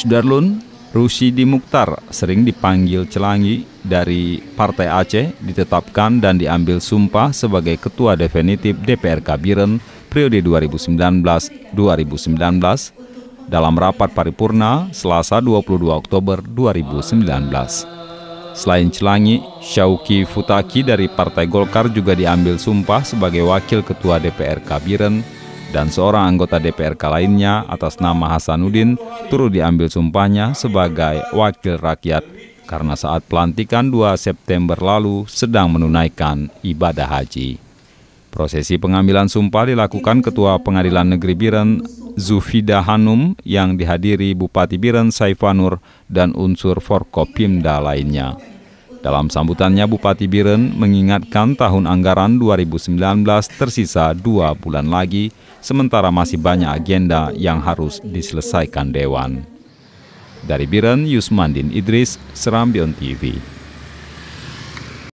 Sudarlun Rusidi Mukhtar sering dipanggil Celangi dari Partai Aceh ditetapkan dan diambil sumpah sebagai Ketua Definitif DPR Kabiren periode 2019-2019 dalam rapat paripurna Selasa 22 Oktober 2019. Selain Celangi, Syauki Futaki dari Partai Golkar juga diambil sumpah sebagai Wakil Ketua DPR Kabiren dan seorang anggota DPRK lainnya atas nama Hasanuddin turut diambil sumpahnya sebagai wakil rakyat karena saat pelantikan 2 September lalu sedang menunaikan ibadah haji. Prosesi pengambilan sumpah dilakukan Ketua Pengadilan Negeri Biren Zufida Hanum yang dihadiri Bupati Biren Saifanur dan unsur Forkopimda lainnya. Dalam sambutannya, Bupati Biren mengingatkan tahun anggaran 2019 tersisa dua bulan lagi, sementara masih banyak agenda yang harus diselesaikan Dewan. Dari Biren, Yusmandin Idris, Serambion TV.